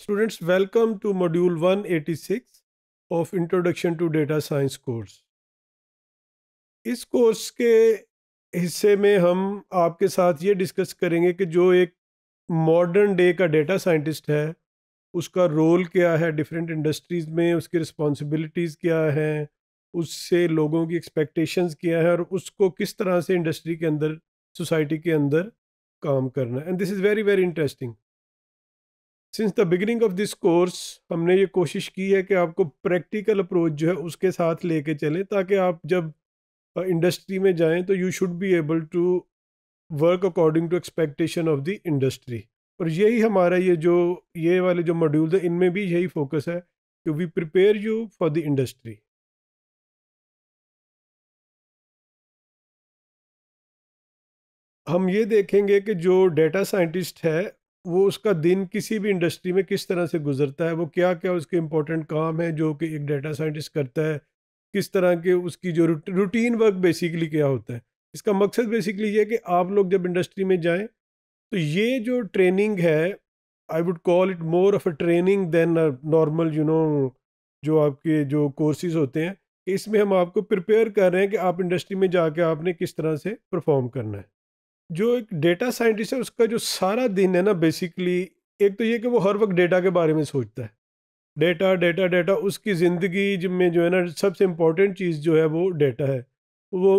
Students, welcome to Module 186 of Introduction to Data Science course इस course के हिस्से में हम आपके साथ ये डिस्कस करेंगे कि जो एक मॉडर्न डे का डेटा साइंटिस्ट है उसका रोल क्या है डिफरेंट इंडस्ट्रीज़ में उसकी रिस्पॉन्सिबिलिटीज़ क्या हैं उससे लोगों की एक्सपेक्टेशंस क्या है और उसको किस तरह से इंडस्ट्री के अंदर सोसाइटी के अंदर काम करना and this is very very interesting since the beginning of this course हमने ये कोशिश की है कि आपको प्रैक्टिकल अप्रोच जो है उसके साथ लेके चलें ताकि आप जब इंडस्ट्री में जाएं तो you should be able to work according to expectation of the industry और यही हमारा ये जो ये वाले जो मॉड्यूल है इनमें भी यही फोकस है कि we prepare you for the industry हम ये देखेंगे कि जो डेटा साइंटिस्ट है वो उसका दिन किसी भी इंडस्ट्री में किस तरह से गुजरता है वो क्या क्या उसके इंपॉर्टेंट काम है जो कि एक डाटा साइंटिस्ट करता है किस तरह के उसकी जो रूटीन वर्क बेसिकली क्या होता है इसका मकसद बेसिकली ये है कि आप लोग जब इंडस्ट्री में जाएं तो ये जो ट्रेनिंग है I would call it more of a training than normal you know जो आपके जो कोर्सेज होते हैं इसमें हम आपको प्रिपेयर कर रहे हैं कि आप इंडस्ट्री में जाके आपने किस तरह से परफॉर्म करना है जो एक डेटा साइंटिस्ट है उसका जो सारा दिन है ना बेसिकली एक तो ये कि वो हर वक्त डेटा के बारे में सोचता है डेटा डेटा डेटा उसकी ज़िंदगी में जो है ना सबसे इम्पोर्टेंट चीज़ जो है वो डेटा है वो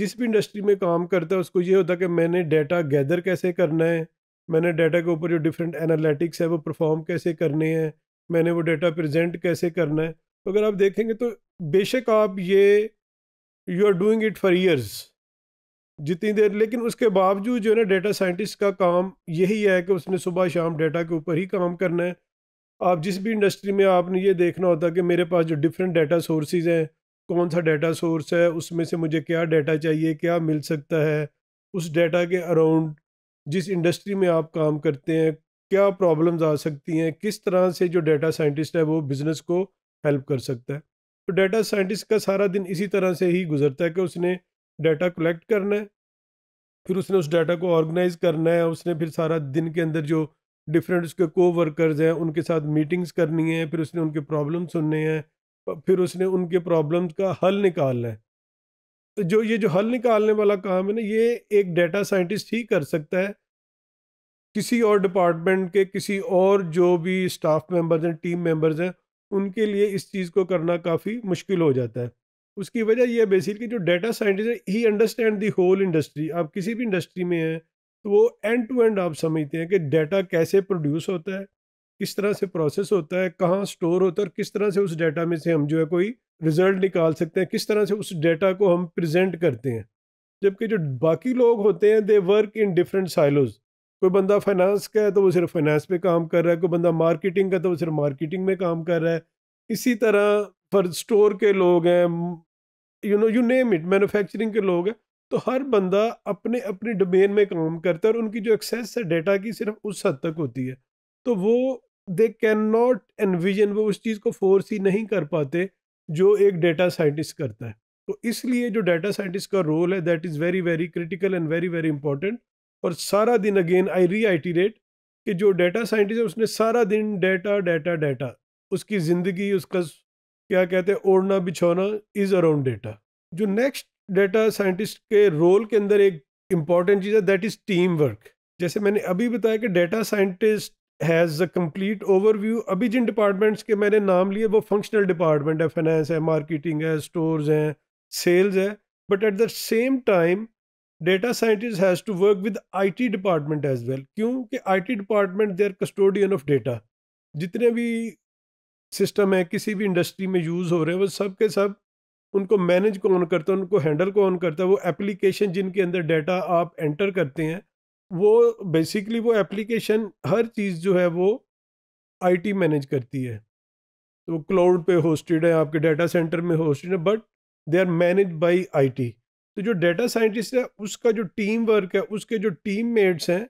जिस भी इंडस्ट्री में काम करता है उसको ये होता है कि मैंने डेटा गैदर कैसे करना है मैंने डेटा के ऊपर जो डिफरेंट एनालिटिक्स है वो परफॉर्म कैसे करने हैं मैंने वो डेटा प्रेजेंट कैसे करना है तो अगर आप देखेंगे तो बेशक आप ये you are doing it for years जितनी देर लेकिन उसके बावजूद जो है ना डेटा साइंटिस्ट का काम यही है कि उसने सुबह शाम डेटा के ऊपर ही काम करना है आप जिस भी इंडस्ट्री में आपने ये देखना होता है कि मेरे पास जो डिफरेंट डेटा सोर्सेज हैं कौन सा डेटा सोर्स है उसमें से मुझे क्या डेटा चाहिए क्या मिल सकता है उस डेटा के अराउंड जिस इंडस्ट्री में आप काम करते हैं क्या प्रॉब्लम्स आ सकती हैं किस तरह से जो डेटा साइंटिस्ट है वो बिज़नेस को हेल्प कर सकता है तो डेटा साइंटिस्ट का सारा दिन इसी तरह से ही गुजरता है कि उसने डाटा कलेक्ट करना है फिर उसने उस डाटा को ऑर्गेनाइज करना है उसने फिर सारा दिन के अंदर जो डिफरेंट उसके को वर्कर्स हैं उनके साथ मीटिंग्स करनी है फिर उसने उनके प्रॉब्लम सुनने हैं फिर उसने उनके प्रॉब्लम्स का हल निकालना है तो जो ये जो हल निकालने वाला काम है ना ये एक डाटा साइंटिस्ट ही कर सकता है किसी और डिपार्टमेंट के किसी और जो भी स्टाफ मेंबर्स हैं टीम मेंबर्स हैं उनके लिए इस चीज़ को करना काफ़ी मुश्किल हो जाता है उसकी वजह यह बेसिकली जो डाटा साइंटिस्ट है ही अंडरस्टैंड दी होल इंडस्ट्री आप किसी भी इंडस्ट्री में हैं तो वो एंड टू एंड आप समझते हैं कि डाटा कैसे प्रोड्यूस होता है किस तरह से प्रोसेस होता है कहाँ स्टोर होता है और किस तरह से उस डाटा में से हम जो है कोई रिजल्ट निकाल सकते हैं किस तरह से उस डेटा को हम प्रजेंट करते हैं जबकि जो बाकी लोग होते हैं they work in different silos कोई बंदा फाइनेंस का है तो वो सिर्फ फाइनेंस पे काम कर रहा है कोई बंदा मार्केटिंग का तो वो सिर्फ मार्केटिंग में काम कर रहा है इसी तरह फर स्टोर के लोग हैं you know you name it manufacturing के लोग हैं तो हर बंदा अपने अपने डोमेन में काम करता है और उनकी जो एक्सेस है डेटा की सिर्फ उस हद तक होती है तो वो दे कैन नॉट एनविजन वो उस चीज़ को फोर्स ही नहीं कर पाते जो एक डेटा साइंटिस्ट करता है तो इसलिए जो डेटा साइंटिस्ट का रोल है that is very very critical and very very important और सारा दिन अगेन आई री आई टी रेट कि जो डेटा साइंटिस्ट है उसने सारा दिन डेटा डेटा डेटा उसकी ज़िंदगी उसका क्या कहते हैं ओढ़ना बिछोना इज अराउंड डेटा जो नेक्स्ट डेटा साइंटिस्ट के रोल के अंदर एक इंपॉर्टेंट चीज़ है दैट इज़ टीम वर्क जैसे मैंने अभी बताया कि data scientist has a complete overview अभी जिन डिपार्टमेंट्स के मैंने नाम लिए वो फंक्शनल डिपार्टमेंट है फाइनेंस है मार्केटिंग है स्टोर्स हैं सेल्स है but at the same time data scientist has to work with IT department as well क्योंकि IT department they are custodian of data जितने भी सिस्टम है किसी भी इंडस्ट्री में यूज़ हो रहे हैं वो सब के सब उनको मैनेज कौन करता है उनको हैंडल कौन करता है वो एप्लीकेशन जिनके अंदर डाटा आप एंटर करते हैं वो बेसिकली वो एप्लीकेशन हर चीज़ जो है वो आईटी मैनेज करती है तो क्लाउड पे होस्टेड है आपके डाटा सेंटर में होस्टेड है but they are manage by IT तो जो डाटा साइंटिस्ट है उसका जो टीम वर्क है उसके जो टीम मेट्स हैं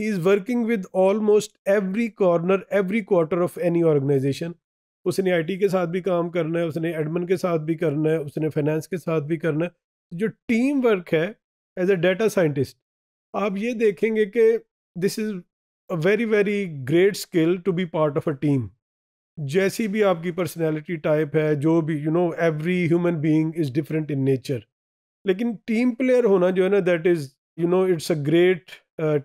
he is working with almost every corner every quarter of any organization उसने आईटी के साथ भी काम करना है उसने एडमिन के साथ भी करना है उसने फाइनेंस के साथ भी करना है जो टीम वर्क है एज ए डाटा साइंटिस्ट आप ये देखेंगे कि this is a very very great skill to be part of a team जैसी भी आपकी पर्सनैलिटी टाइप है जो भी you know every human being is different in nature लेकिन टीम प्लेयर होना जो है ना that is you know it's a great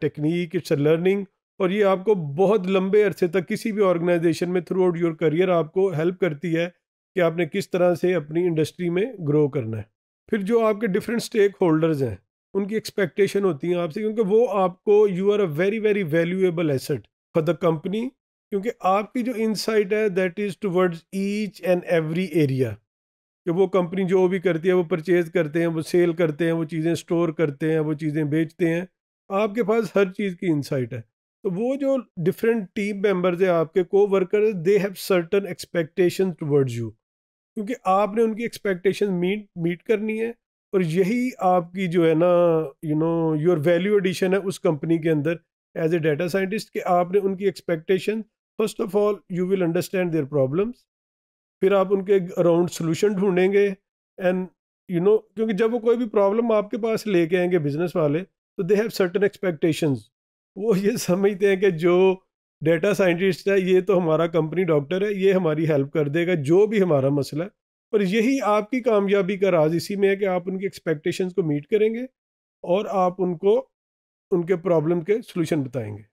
technique it's a learning और ये आपको बहुत लंबे अरसे तक किसी भी ऑर्गेनाइजेशन में थ्रू आउट योर करियर आपको हेल्प करती है कि आपने किस तरह से अपनी इंडस्ट्री में ग्रो करना है फिर जो आपके डिफरेंट स्टेक होल्डर्स हैं उनकी एक्सपेक्टेशन होती हैं आपसे क्योंकि वो आपको you are a very very valuable asset for the company क्योंकि आपकी जो इंसाइट है that is towards each and every area कि वो कंपनी जो भी करती है वो परचेज़ करते हैं वो सेल करते हैं वो चीज़ें स्टोर करते हैं वो चीज़ें बेचते हैं आपके पास हर चीज़ की इंसाइट है तो वो जो डिफरेंट टीम मेंबर्स हैं आपके को worker they have certain expectation towards you क्योंकि आपने उनकी एक्सपेक्टेशन मीट मीट करनी है और यही आपकी जो है ना you know your value addition है उस कंपनी के अंदर एज ए डाटा साइंटिस्ट कि आपने उनकी expectation first of all you will understand their problems फिर आप उनके अराउंड सोल्यूशन ढूंढेंगे एंड यू नो क्योंकि जब वो कोई भी प्रॉब्लम आपके पास लेके आएंगे बिजनेस वाले तो दे हैव सर्टन एक्सपेक्टेशंस वो ये समझते हैं कि जो डेटा साइंटिस्ट है ये तो हमारा कंपनी डॉक्टर है ये हमारी हेल्प कर देगा जो भी हमारा मसला है पर यही आपकी कामयाबी का राज इसी में है कि आप उनकी एक्सपेक्टेशंस को मीट करेंगे और आप उनको उनके प्रॉब्लम के सोल्यूशन बताएंगे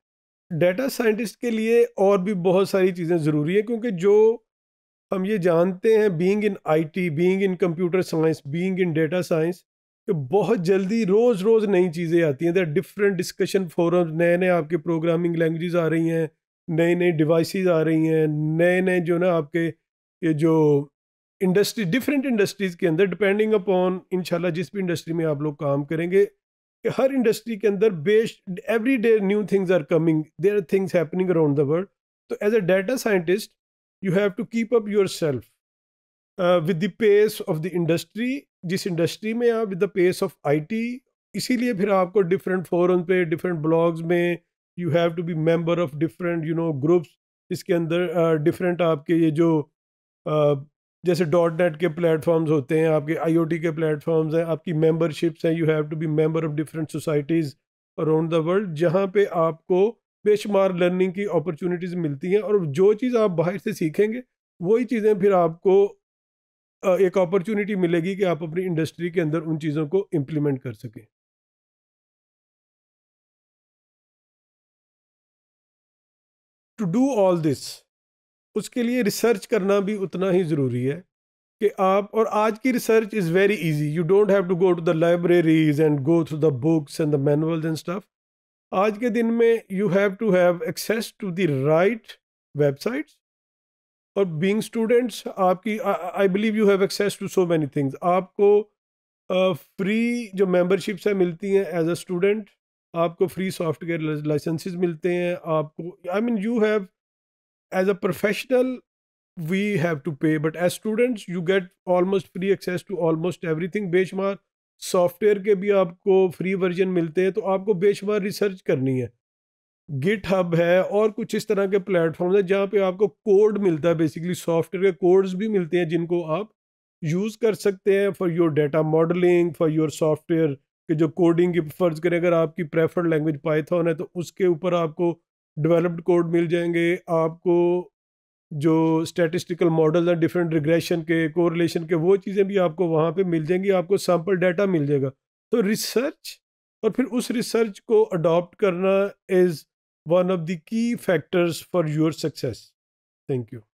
डेटा साइंटिस्ट के लिए और भी बहुत सारी चीज़ें ज़रूरी हैं क्योंकि जो हम ये जानते हैं being in T being in computer science being in data science कि बहुत जल्दी रोज़ रोज़ नई चीज़ें आती हैं डिफरेंट डिस्कशन फोरम नए नए आपके प्रोग्रामिंग लैंग्वेजेस आ रही हैं नई नई डिवाइसेस आ रही हैं नए नए जो ना आपके ये जो इंडस्ट्री डिफरेंट इंडस्ट्रीज़ के अंदर डिपेंडिंग अपॉन इंशाल्लाह जिस भी इंडस्ट्री में आप लोग काम करेंगे कि हर इंडस्ट्री के अंदर based every day new things are coming there are things happening around the world तो as a data scientist you have to keep up yourself with the pace of the industry जिस industry में आप with the pace of IT इसीलिए फिर आपको different forum पे different blogs में you have to be member of different you know groups इसके अंदर डिफरेंट uh, आपके ये जो uh, जैसे डॉट नेट के प्लेटफॉर्म्स होते हैं आपके आईओटी के प्लेटफॉर्म्स हैं आपकी मेंबरशिप्स हैं you have to be member of different societies around the world जहाँ पे आपको बेशुमार लर्निंग की अपॉर्चुनिटीज़ मिलती हैं और जो चीज़ आप बाहर से सीखेंगे वही चीज़ें फिर आपको एक अपॉर्चुनिटी मिलेगी कि आप अपनी इंडस्ट्री के अंदर उन चीज़ों को इम्प्लीमेंट कर सकें टू डू ऑल दिस उसके लिए रिसर्च करना भी उतना ही ज़रूरी है कि आप और आज की research is very easy you don't have to go to the libraries and go through the books and the manuals and stuff आज के दिन में you have to have access to the right websites और being students आपकी I believe you have access to so many things आपको free uh, जो memberships हैं मिलती हैं एज अ स्टूडेंट आपको फ्री सॉफ्टवेयर लाइसेंसेस मिलते हैं आपको आई mean you have as a professional we have to pay but as students you get almost free access to almost everything बेशुमार सॉफ्टवेयर के भी आपको फ्री वर्जन मिलते हैं तो आपको बेशुमार रिसर्च करनी है गिट हब है और कुछ इस तरह के प्लेटफॉर्म है जहाँ पे आपको कोड मिलता है बेसिकली सॉफ्टवेयर के कोड्स भी मिलते हैं जिनको आप यूज़ कर सकते हैं for your data modelling for your software के जो कोडिंग की फ़र्ज़ करें अगर आपकी प्रेफर्ड लैंग्वेज पाइथन है तो उसके ऊपर आपको डेवलप्ड कोड मिल जाएंगे आपको जो स्टेटिस्टिकल मॉडल हैं डिफरेंट रिग्रेशन के कोरिलेशन के वो चीज़ें भी आपको वहाँ पे मिल जाएंगी आपको सैम्पल डाटा मिल जाएगा तो रिसर्च और फिर उस रिसर्च को अडॉप्ट करना is one of the key factors for your success. Thank you.